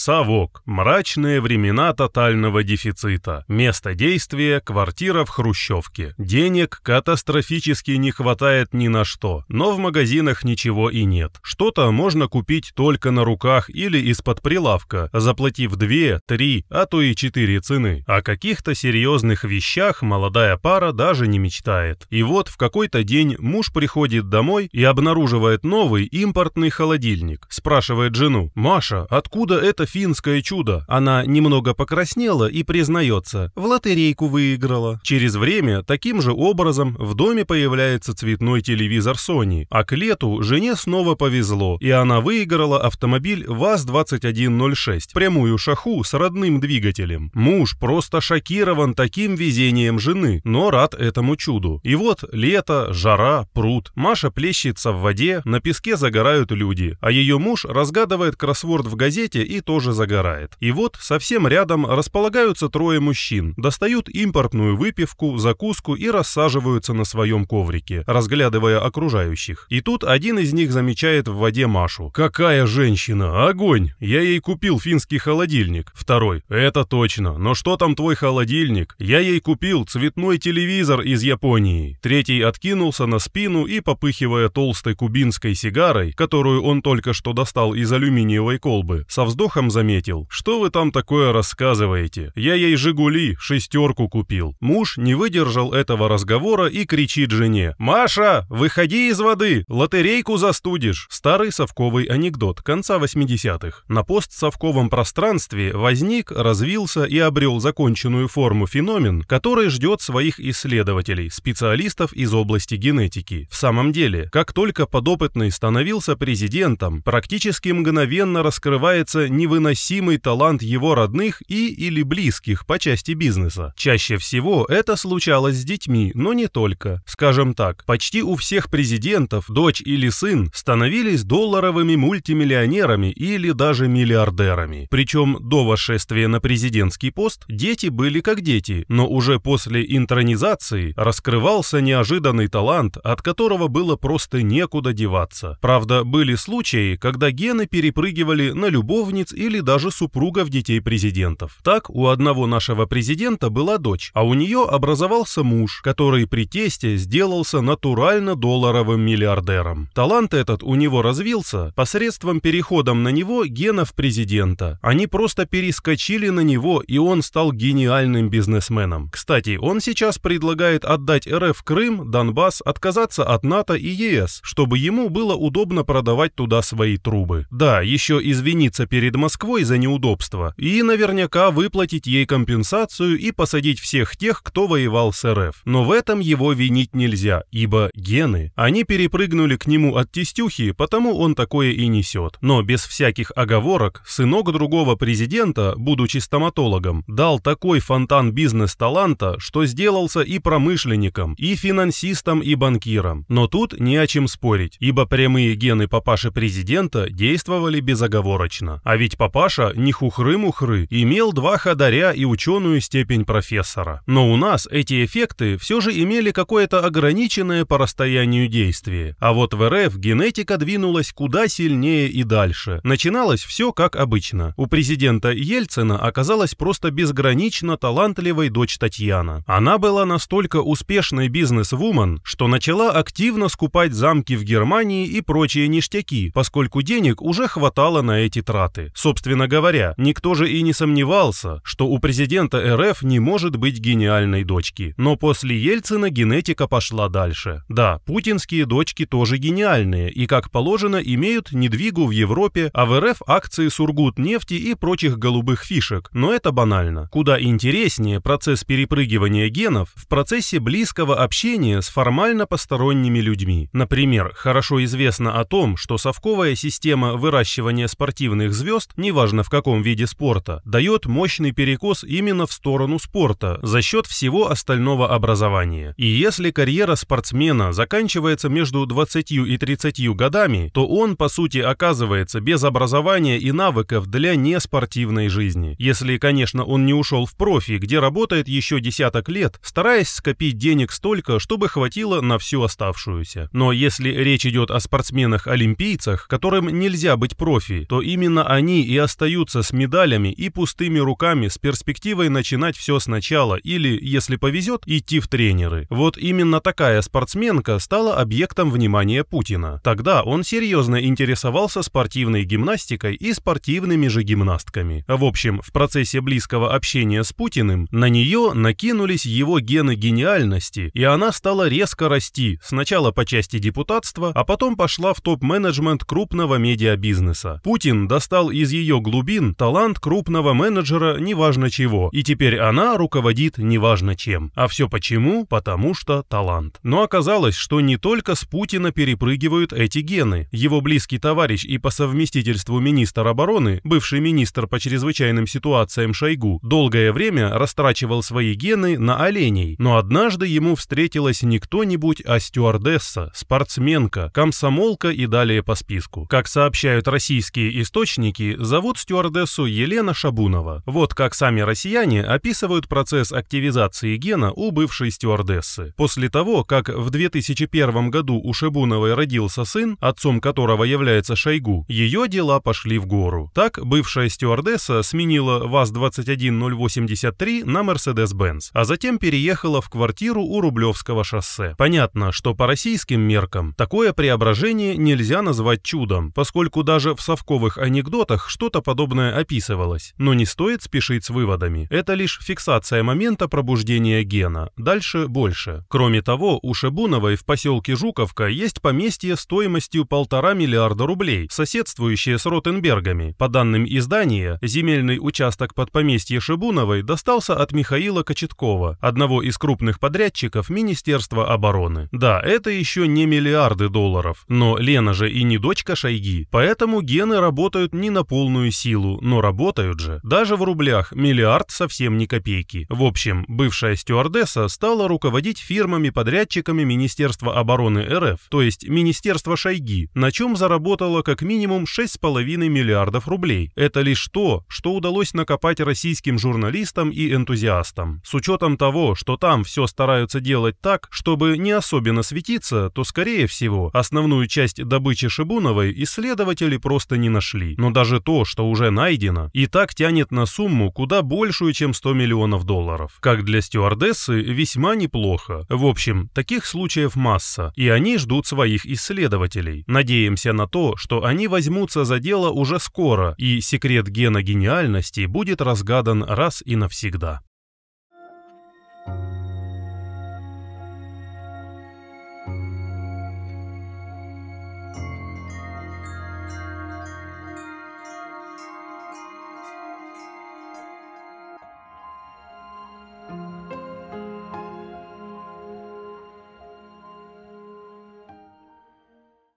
«Совок. Мрачные времена тотального дефицита. Место действия – квартира в Хрущевке. Денег катастрофически не хватает ни на что, но в магазинах ничего и нет. Что-то можно купить только на руках или из-под прилавка, заплатив 2, 3, а то и 4 цены. О каких-то серьезных вещах молодая пара даже не мечтает. И вот в какой-то день муж приходит домой и обнаруживает новый импортный холодильник. Спрашивает жену, «Маша, откуда это финское чудо. Она немного покраснела и признается, в лотерейку выиграла. Через время таким же образом в доме появляется цветной телевизор Sony, а к лету жене снова повезло, и она выиграла автомобиль ВАЗ-2106, прямую шаху с родным двигателем. Муж просто шокирован таким везением жены, но рад этому чуду. И вот лето, жара, пруд. Маша плещется в воде, на песке загорают люди, а ее муж разгадывает кроссворд в газете и тоже тоже загорает. И вот совсем рядом располагаются трое мужчин, достают импортную выпивку, закуску и рассаживаются на своем коврике, разглядывая окружающих. И тут один из них замечает в воде Машу. «Какая женщина! Огонь! Я ей купил финский холодильник». Второй. «Это точно. Но что там твой холодильник? Я ей купил цветной телевизор из Японии». Третий откинулся на спину и, попыхивая толстой кубинской сигарой, которую он только что достал из алюминиевой колбы, со вздохом заметил. Что вы там такое рассказываете? Я ей «Жигули» шестерку купил. Муж не выдержал этого разговора и кричит жене. «Маша, выходи из воды! Лотерейку застудишь!» Старый совковый анекдот конца 80-х. На постсовковом пространстве возник, развился и обрел законченную форму феномен, который ждет своих исследователей, специалистов из области генетики. В самом деле, как только подопытный становился президентом, практически мгновенно раскрывается невыносимый невыносимый талант его родных и или близких по части бизнеса. Чаще всего это случалось с детьми, но не только. Скажем так, почти у всех президентов дочь или сын становились долларовыми мультимиллионерами или даже миллиардерами. Причем до восшествия на президентский пост дети были как дети, но уже после интронизации раскрывался неожиданный талант, от которого было просто некуда деваться. Правда, были случаи, когда гены перепрыгивали на любовниц или или даже супругов детей президентов. Так, у одного нашего президента была дочь, а у нее образовался муж, который при тесте сделался натурально долларовым миллиардером. Талант этот у него развился посредством переходом на него генов президента. Они просто перескочили на него, и он стал гениальным бизнесменом. Кстати, он сейчас предлагает отдать РФ Крым, Донбасс, отказаться от НАТО и ЕС, чтобы ему было удобно продавать туда свои трубы. Да, еще извиниться перед Москвой Москвой за неудобства и наверняка выплатить ей компенсацию и посадить всех тех, кто воевал с РФ. Но в этом его винить нельзя, ибо гены. Они перепрыгнули к нему от тестюхи, потому он такое и несет. Но без всяких оговорок, сынок другого президента, будучи стоматологом, дал такой фонтан бизнес-таланта, что сделался и промышленником, и финансистом, и банкиром. Но тут не о чем спорить, ибо прямые гены папаши президента действовали безоговорочно. А ведь папаша папаша, не хухры-мухры, имел два ходаря и ученую степень профессора. Но у нас эти эффекты все же имели какое-то ограниченное по расстоянию действие. А вот в РФ генетика двинулась куда сильнее и дальше. Начиналось все как обычно. У президента Ельцина оказалась просто безгранично талантливой дочь Татьяна. Она была настолько успешной бизнес-вумен, что начала активно скупать замки в Германии и прочие ништяки, поскольку денег уже хватало на эти траты. Собственно, Собственно говоря, никто же и не сомневался, что у президента РФ не может быть гениальной дочки. Но после Ельцина генетика пошла дальше. Да, путинские дочки тоже гениальные и, как положено, имеют недвигу в Европе, а в РФ акции Сургутнефти и прочих голубых фишек. Но это банально. Куда интереснее процесс перепрыгивания генов в процессе близкого общения с формально посторонними людьми. Например, хорошо известно о том, что совковая система выращивания спортивных звезд неважно в каком виде спорта, дает мощный перекос именно в сторону спорта за счет всего остального образования. И если карьера спортсмена заканчивается между 20 и 30 годами, то он, по сути, оказывается без образования и навыков для неспортивной жизни. Если, конечно, он не ушел в профи, где работает еще десяток лет, стараясь скопить денег столько, чтобы хватило на всю оставшуюся. Но если речь идет о спортсменах-олимпийцах, которым нельзя быть профи, то именно они и остаются с медалями и пустыми руками с перспективой начинать все сначала или, если повезет, идти в тренеры. Вот именно такая спортсменка стала объектом внимания Путина. Тогда он серьезно интересовался спортивной гимнастикой и спортивными же гимнастками. В общем, в процессе близкого общения с Путиным на нее накинулись его гены гениальности, и она стала резко расти, сначала по части депутатства, а потом пошла в топ-менеджмент крупного медиабизнеса. Путин достал из ее глубин талант крупного менеджера неважно чего, и теперь она руководит неважно чем. А все почему? Потому что талант. Но оказалось, что не только с Путина перепрыгивают эти гены. Его близкий товарищ и по совместительству министр обороны, бывший министр по чрезвычайным ситуациям Шойгу, долгое время растрачивал свои гены на оленей, но однажды ему встретилась не кто-нибудь, а стюардесса, спортсменка, комсомолка и далее по списку. Как сообщают российские источники, Зовут стюардессу Елена Шабунова. Вот как сами россияне описывают процесс активизации гена у бывшей стюардессы. После того, как в 2001 году у Шабуновой родился сын, отцом которого является Шойгу, ее дела пошли в гору. Так, бывшая стюардесса сменила ВАЗ-21083 на Mercedes-Benz, а затем переехала в квартиру у Рублевского шоссе. Понятно, что по российским меркам такое преображение нельзя назвать чудом, поскольку даже в совковых анекдотах, что-то подобное описывалось, но не стоит спешить с выводами. Это лишь фиксация момента пробуждения гена. Дальше больше. Кроме того, у Шебуновой в поселке Жуковка есть поместье стоимостью полтора миллиарда рублей, соседствующее с Ротенбергами. По данным издания, земельный участок под поместье Шебуновой достался от Михаила Кочеткова, одного из крупных подрядчиков Министерства обороны. Да, это еще не миллиарды долларов, но Лена же и не дочка Шойги, поэтому гены работают не на полную полную силу, но работают же. Даже в рублях миллиард совсем не копейки. В общем, бывшая стюардесса стала руководить фирмами-подрядчиками Министерства обороны РФ, то есть Министерства Шойги, на чем заработала как минимум 6,5 миллиардов рублей. Это лишь то, что удалось накопать российским журналистам и энтузиастам. С учетом того, что там все стараются делать так, чтобы не особенно светиться, то, скорее всего, основную часть добычи Шибуновой исследователи просто не нашли. Но даже то, что уже найдено, и так тянет на сумму куда большую, чем 100 миллионов долларов. Как для стюардессы, весьма неплохо. В общем, таких случаев масса, и они ждут своих исследователей. Надеемся на то, что они возьмутся за дело уже скоро, и секрет гена гениальности будет разгадан раз и навсегда.